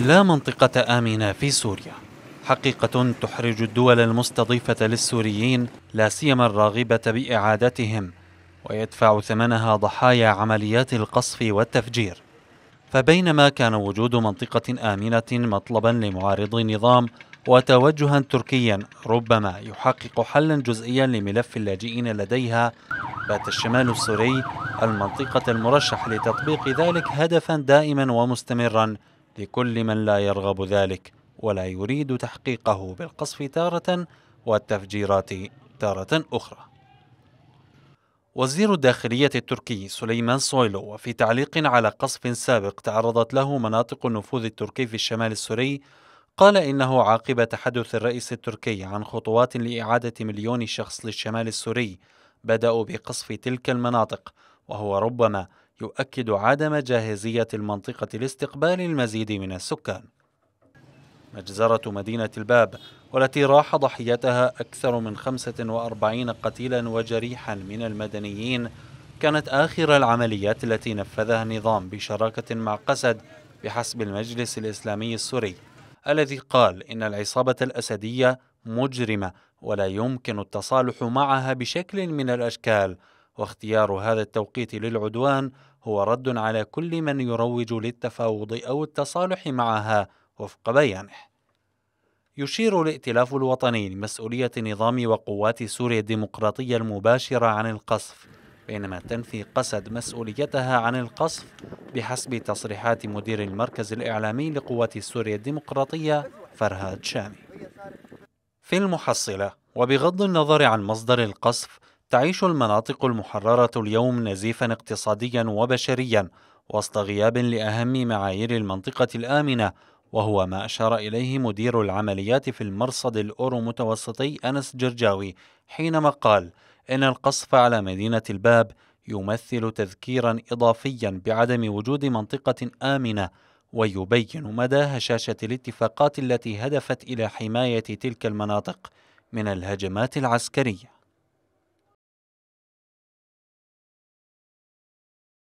لا منطقة آمنة في سوريا حقيقة تحرج الدول المستضيفة للسوريين لا سيما الراغبة بإعادتهم ويدفع ثمنها ضحايا عمليات القصف والتفجير فبينما كان وجود منطقة آمنة مطلبا لمعارضي النظام وتوجها تركيا ربما يحقق حلا جزئيا لملف اللاجئين لديها بات الشمال السوري المنطقة المرشح لتطبيق ذلك هدفا دائما ومستمرا لكل من لا يرغب ذلك ولا يريد تحقيقه بالقصف تارة والتفجيرات تارة أخرى. وزير الداخلية التركي سليمان سويلو وفي تعليق على قصف سابق تعرضت له مناطق النفوذ التركي في الشمال السوري قال إنه عقب تحدث الرئيس التركي عن خطوات لإعادة مليون شخص للشمال السوري بدأوا بقصف تلك المناطق وهو ربما يؤكد عدم جاهزية المنطقة لاستقبال المزيد من السكان مجزرة مدينة الباب والتي راح ضحيتها أكثر من 45 قتيلا وجريحا من المدنيين كانت آخر العمليات التي نفذها النظام بشراكة مع قسد بحسب المجلس الإسلامي السوري الذي قال إن العصابة الأسدية مجرمة ولا يمكن التصالح معها بشكل من الأشكال واختيار هذا التوقيت للعدوان هو رد على كل من يروج للتفاوض او التصالح معها وفق بيانه يشير الائتلاف الوطني لمسؤوليه نظام وقوات سوريا الديمقراطيه المباشره عن القصف بينما تنفي قسد مسؤوليتها عن القصف بحسب تصريحات مدير المركز الاعلامي لقوات سوريا الديمقراطيه فرهاد شامي في المحصله وبغض النظر عن مصدر القصف تعيش المناطق المحررة اليوم نزيفا اقتصاديا وبشريا وسط غياب لأهم معايير المنطقة الآمنة وهو ما أشار إليه مدير العمليات في المرصد الأورو متوسطي أنس جرجاوي حينما قال إن القصف على مدينة الباب يمثل تذكيرا إضافيا بعدم وجود منطقة آمنة ويبين مدى هشاشة الاتفاقات التي هدفت إلى حماية تلك المناطق من الهجمات العسكرية